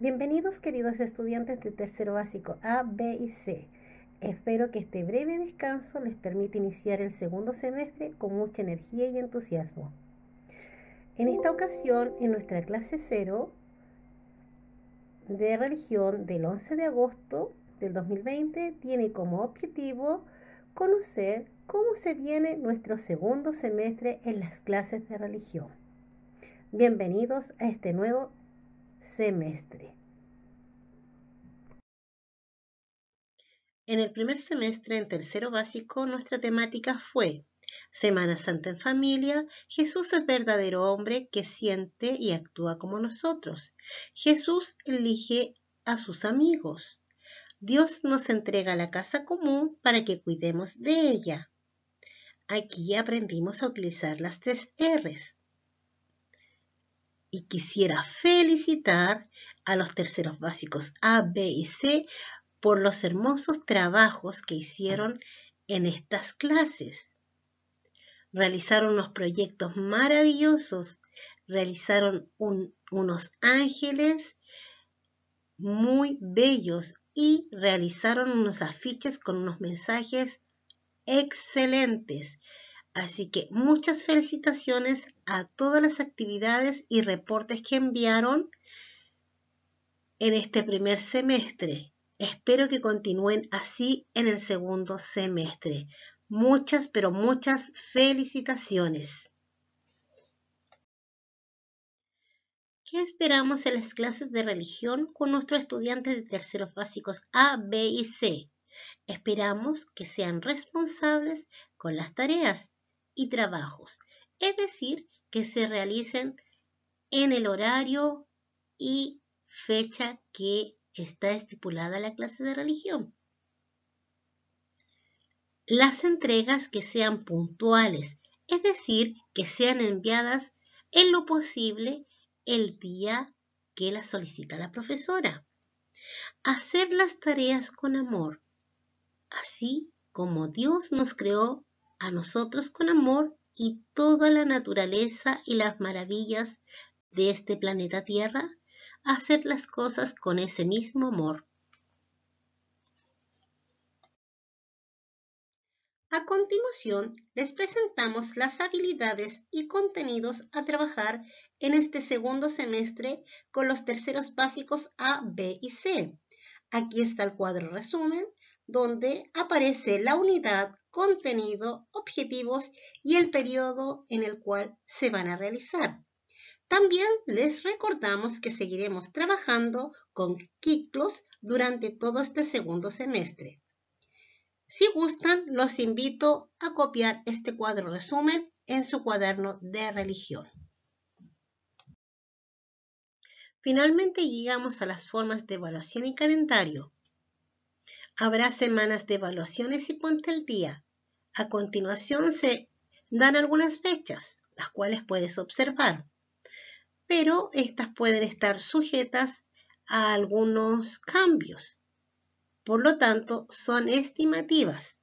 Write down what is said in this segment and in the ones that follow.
Bienvenidos queridos estudiantes de tercero básico A, B y C. Espero que este breve descanso les permita iniciar el segundo semestre con mucha energía y entusiasmo. En esta ocasión, en nuestra clase cero de religión del 11 de agosto del 2020, tiene como objetivo conocer cómo se viene nuestro segundo semestre en las clases de religión. Bienvenidos a este nuevo semestre. En el primer semestre en tercero básico nuestra temática fue Semana Santa en familia, Jesús el verdadero hombre que siente y actúa como nosotros. Jesús elige a sus amigos. Dios nos entrega la casa común para que cuidemos de ella. Aquí aprendimos a utilizar las tres R's y quisiera felicitar a los terceros básicos A, B y C por los hermosos trabajos que hicieron en estas clases. Realizaron unos proyectos maravillosos, realizaron unos ángeles muy bellos y realizaron unos afiches con unos mensajes excelentes. Así que muchas felicitaciones a todas las actividades y reportes que enviaron en este primer semestre. Espero que continúen así en el segundo semestre. Muchas, pero muchas felicitaciones. ¿Qué esperamos en las clases de religión con nuestros estudiantes de terceros básicos A, B y C? Esperamos que sean responsables con las tareas y trabajos, es decir, que se realicen en el horario y fecha que está estipulada la clase de religión. Las entregas que sean puntuales, es decir, que sean enviadas en lo posible el día que las solicita la profesora. Hacer las tareas con amor, así como Dios nos creó a nosotros con amor y toda la naturaleza y las maravillas de este planeta Tierra, hacer las cosas con ese mismo amor. A continuación, les presentamos las habilidades y contenidos a trabajar en este segundo semestre con los terceros básicos A, B y C. Aquí está el cuadro resumen, donde aparece la unidad contenido, objetivos y el periodo en el cual se van a realizar. También les recordamos que seguiremos trabajando con ciclos durante todo este segundo semestre. Si gustan, los invito a copiar este cuadro resumen en su cuaderno de religión. Finalmente llegamos a las formas de evaluación y calendario. Habrá semanas de evaluaciones y ponte el día. A continuación se dan algunas fechas, las cuales puedes observar, pero estas pueden estar sujetas a algunos cambios. Por lo tanto, son estimativas.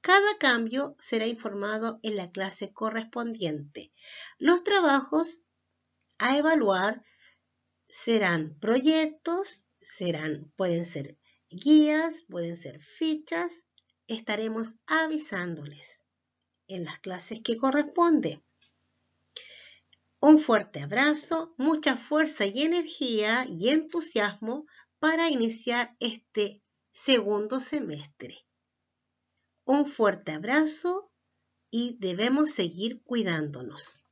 Cada cambio será informado en la clase correspondiente. Los trabajos a evaluar serán proyectos, serán, pueden ser guías, pueden ser fichas, estaremos avisándoles en las clases que corresponde. Un fuerte abrazo, mucha fuerza y energía y entusiasmo para iniciar este segundo semestre. Un fuerte abrazo y debemos seguir cuidándonos.